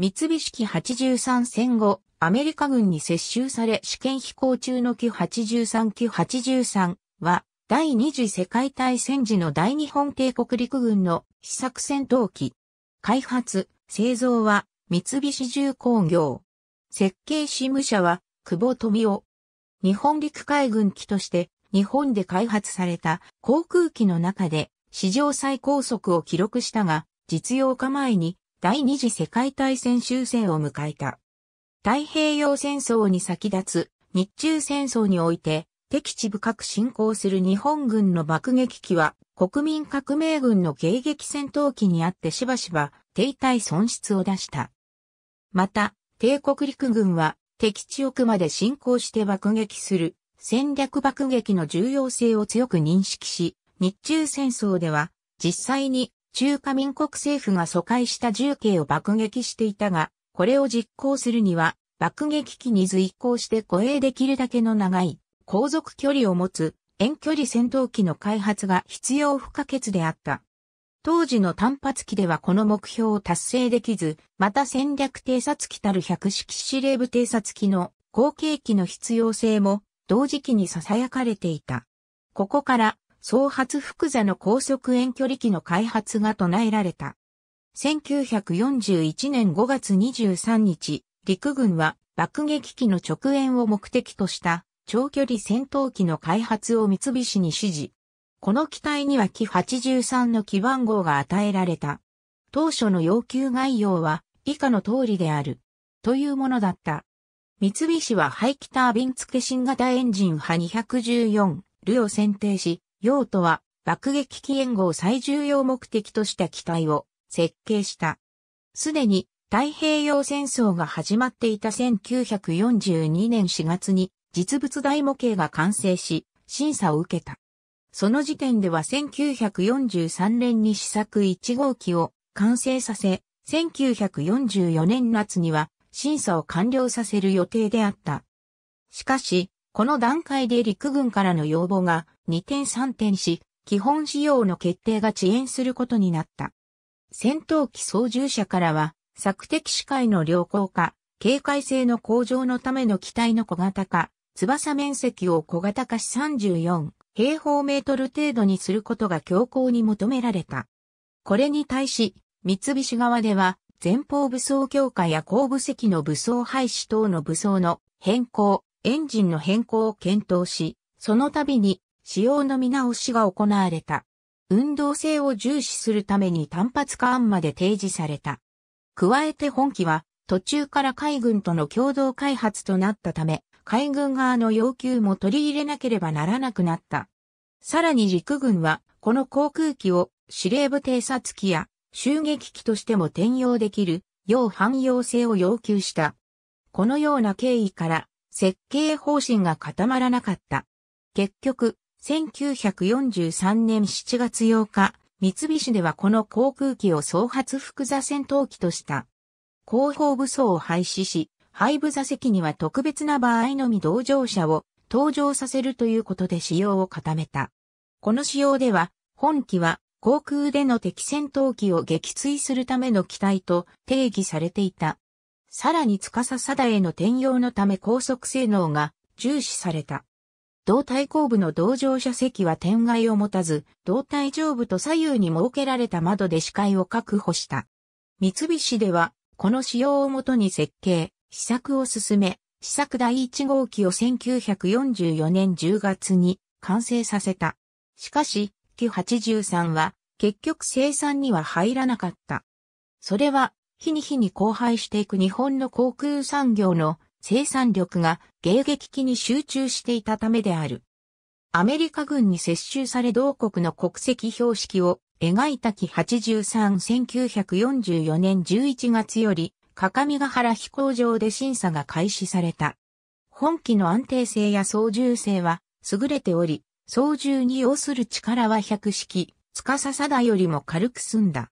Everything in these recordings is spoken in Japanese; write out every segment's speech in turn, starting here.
三菱機83戦後、アメリカ軍に接収され試験飛行中の機83機83は、第二次世界大戦時の大日本帝国陸軍の試作戦闘機。開発、製造は三菱重工業。設計事務者は久保富夫。日本陸海軍機として日本で開発された航空機の中で史上最高速を記録したが、実用化前に第二次世界大戦終戦を迎えた。太平洋戦争に先立つ日中戦争において敵地深く侵攻する日本軍の爆撃機は国民革命軍の迎撃戦闘機にあってしばしば停滞損失を出した。また、帝国陸軍は敵地奥まで侵攻して爆撃する戦略爆撃の重要性を強く認識し、日中戦争では実際に中華民国政府が疎開した重慶を爆撃していたが、これを実行するには、爆撃機に随行して護衛できるだけの長い、航続距離を持つ遠距離戦闘機の開発が必要不可欠であった。当時の単発機ではこの目標を達成できず、また戦略偵察機たる百式司令部偵察機の後継機の必要性も同時期に囁かれていた。ここから総発複座の高速遠距離機の開発が唱えられた。1941年5月23日、陸軍は爆撃機の直縁を目的とした長距離戦闘機の開発を三菱に指示。この機体には機83の基番号が与えられた。当初の要求概要は以下の通りである。というものだった。三菱は排気タービン付け新型エンジン波214、ルを選定し、用途は爆撃機援護を最重要目的とした機体を設計した。すでに太平洋戦争が始まっていた1942年4月に実物大模型が完成し審査を受けた。その時点では1943年に試作1号機を完成させ、1944年夏には審査を完了させる予定であった。しかし、この段階で陸軍からの要望が2点3点し、基本仕様の決定が遅延することになった。戦闘機操縦者からは、索敵視界の良好化、警戒性の向上のための機体の小型化、翼面積を小型化し34平方メートル程度にすることが強硬に求められた。これに対し、三菱側では、前方武装強化や後部席の武装廃止等の武装の変更、エンジンの変更を検討し、その度に仕様の見直しが行われた。運動性を重視するために単発化案まで提示された。加えて本機は途中から海軍との共同開発となったため、海軍側の要求も取り入れなければならなくなった。さらに陸軍はこの航空機を司令部偵察機や襲撃機としても転用できる要汎用性を要求した。このような経緯から設計方針が固まらなかった。結局、1943年7月8日、三菱ではこの航空機を総発複座戦闘機とした。後方武装を廃止し、配部座席には特別な場合のみ同乗者を登場させるということで使用を固めた。この仕様では、本機は航空での敵戦闘機を撃墜するための機体と定義されていた。さらに司だへの転用のため高速性能が重視された。胴体後部の同乗者席は天外を持たず、胴体上部と左右に設けられた窓で視界を確保した。三菱では、この仕様をもとに設計、試作を進め、試作第1号機を1944年10月に完成させた。しかし、Q83 は結局生産には入らなかった。それは日に日に荒廃していく日本の航空産業の生産力が迎撃機に集中していたためである。アメリカ軍に接収され同国の国籍標識を描いた機83-1944年11月より、各務原飛行場で審査が開始された。本機の安定性や操縦性は優れており、操縦に要する力は100式、司だよりも軽く済んだ。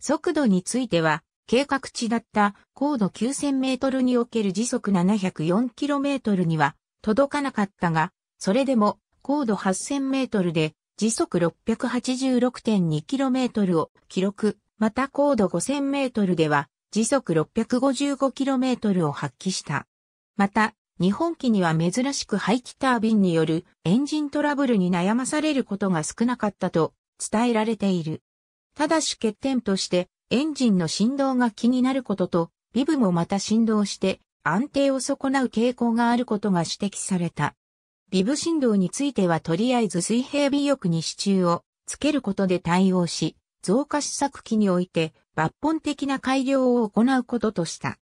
速度については、計画値だった高度9000メートルにおける時速704キロメートルには届かなかったが、それでも高度8000メートルで時速686.2キロメートルを記録、また高度5000メートルでは時速655キロメートルを発揮した。また、日本機には珍しく排気タービンによるエンジントラブルに悩まされることが少なかったと伝えられている。ただし欠点としてエンジンの振動が気になることと、ビブもまた振動して安定を損なう傾向があることが指摘された。ビブ振動についてはとりあえず水平尾翼に支柱をつけることで対応し、増加試作機において抜本的な改良を行うこととした。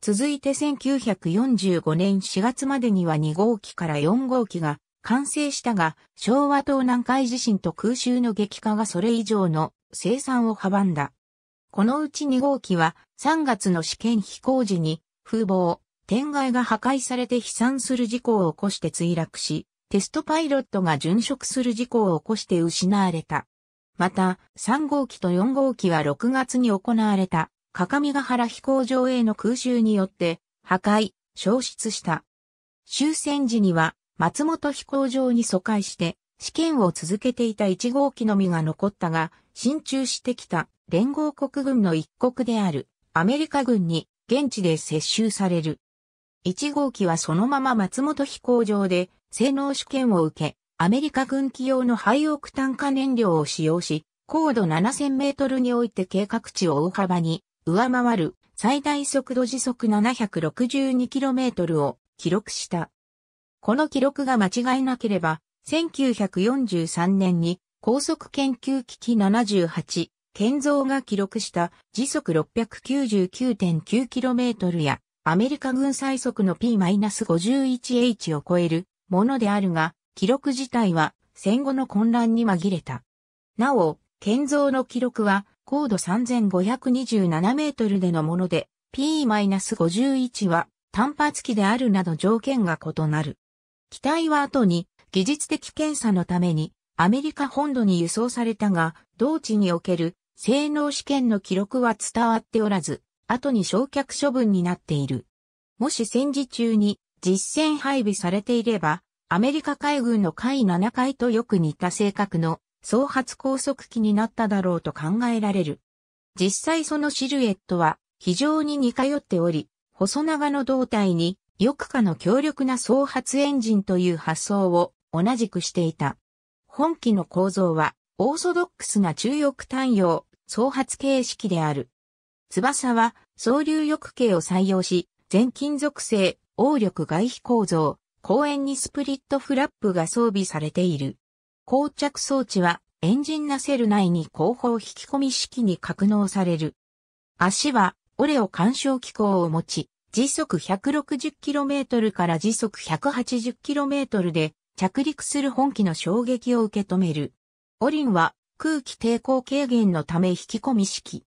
続いて1945年4月までには2号機から4号機が完成したが、昭和東南海地震と空襲の激化がそれ以上の生産を阻んだ。このうち2号機は3月の試験飛行時に風防、天外が破壊されて飛散する事故を起こして墜落し、テストパイロットが殉職する事故を起こして失われた。また、3号機と4号機は6月に行われた、各務原飛行場への空襲によって、破壊、消失した。終戦時には、松本飛行場に疎開して、試験を続けていた1号機のみが残ったが、進駐してきた連合国軍の一国であるアメリカ軍に現地で接収される。1号機はそのまま松本飛行場で性能試験を受け、アメリカ軍機用の廃オク炭化燃料を使用し、高度7000メートルにおいて計画値を大幅に上回る最大速度時速 762km を記録した。この記録が間違いなければ、1943年に高速研究機器78建造が記録した時速 699.9km やアメリカ軍最速の P-51H を超えるものであるが、記録自体は戦後の混乱に紛れた。なお、建造の記録は高度3527メートルでのもので、P-51 は単発機であるなど条件が異なる。機体は後に技術的検査のためにアメリカ本土に輸送されたが、同地における性能試験の記録は伝わっておらず、後に焼却処分になっている。もし戦時中に実戦配備されていれば、アメリカ海軍の海7階とよく似た性格の総発高速機になっただろうと考えられる。実際そのシルエットは非常に似通っており、細長の胴体に、よくかの強力な総発エンジンという発想を同じくしていた。本機の構造はオーソドックスな中翼単葉、総発形式である。翼は、総流翼形を採用し、全金属製、応力外皮構造、後円にスプリットフラップが装備されている。膠着装置は、エンジンナセル内に後方引き込み式に格納される。足は、オレオ干渉機構を持ち、時速 160km から時速 180km で着陸する本機の衝撃を受け止める。オリンは空気抵抗軽減のため引き込み式。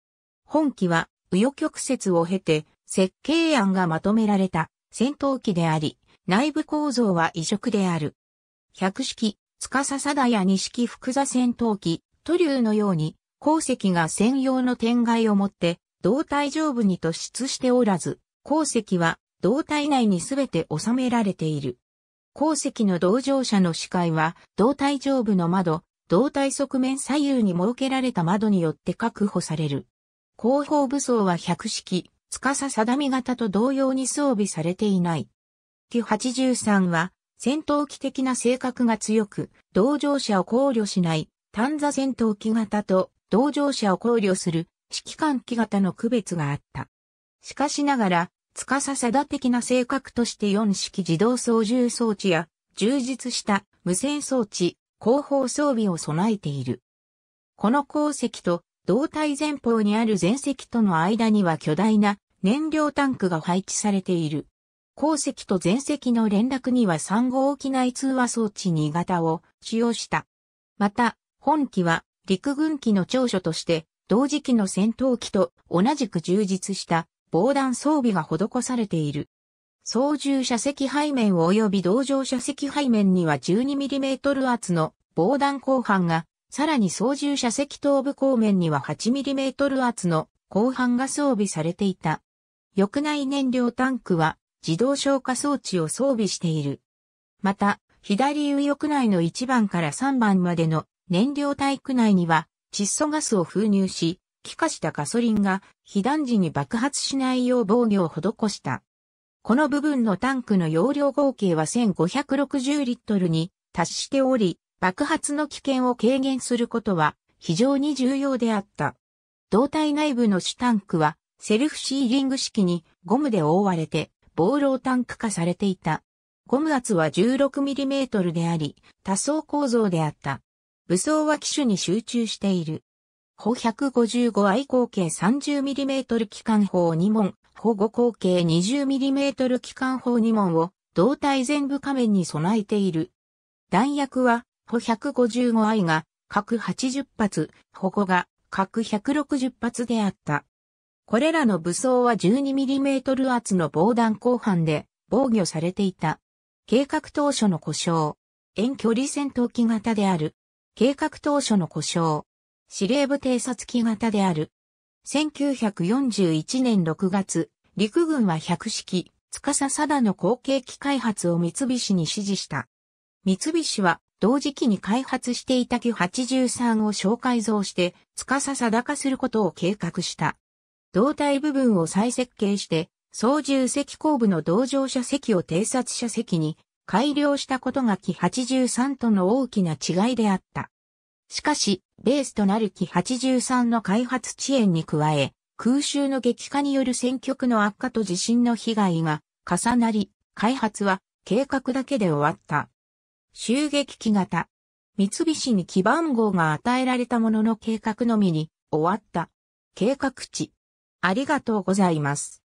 本機は右余曲折を経て設計案がまとめられた戦闘機であり、内部構造は異色である。百式、司貞や二式複座戦闘機、塗竜のように、鉱石が専用の天蓋を持って、胴体上部に突出しておらず、鉱石は胴体内にすべて収められている。鉱石の同乗者の視界は、胴体上部の窓、胴体側面左右に設けられた窓によって確保される。後方武装は百式、司定み型と同様に装備されていない。機83は、戦闘機的な性格が強く、同乗者を考慮しない、単座戦闘機型と同乗者を考慮する指揮官機型の区別があった。しかしながら、司定的な性格として4式自動操縦装置や、充実した無線装置、後方装備を備えている。この鉱石と胴体前方にある前石との間には巨大な燃料タンクが配置されている。鉱石と前石の連絡には3号機内通話装置2型を使用した。また、本機は陸軍機の長所として同時期の戦闘機と同じく充実した防弾装備が施されている。操縦車席背面及び同乗車席背面には 12mm 厚の防弾鋼板が、さらに操縦車席頭部後面には 8mm 厚の鋼板が装備されていた。翼内燃料タンクは自動消火装置を装備している。また、左右翼内の1番から3番までの燃料体育内には窒素ガスを封入し、気化したガソリンが被弾時に爆発しないよう防御を施した。この部分のタンクの容量合計は1560リットルに達しており、爆発の危険を軽減することは非常に重要であった。胴体内部の主タンクはセルフシーリング式にゴムで覆われて防漏タンク化されていた。ゴム圧は 16mm であり、多層構造であった。武装は機種に集中している。砲155愛合計 30mm 機関砲2門、保護口径 20mm 機関砲2門を胴体全部仮面に備えている。弾薬は、歩 155i が各80発、保護が各160発であった。これらの武装は 12mm 厚の防弾後半で防御されていた。計画当初の故障。遠距離戦闘機型である。計画当初の故障。司令部偵察機型である。1941年6月、陸軍は百式、司貞の後継機開発を三菱に指示した。三菱は同時期に開発していた機83を小改造して、司定化することを計画した。胴体部分を再設計して、操縦席後部の同乗者席を偵察者席に改良したことが機83との大きな違いであった。しかし、ベースとなる機83の開発遅延に加え、空襲の激化による戦局の悪化と地震の被害が重なり、開発は計画だけで終わった。襲撃機型。三菱に基番号が与えられたものの計画のみに終わった。計画値。ありがとうございます。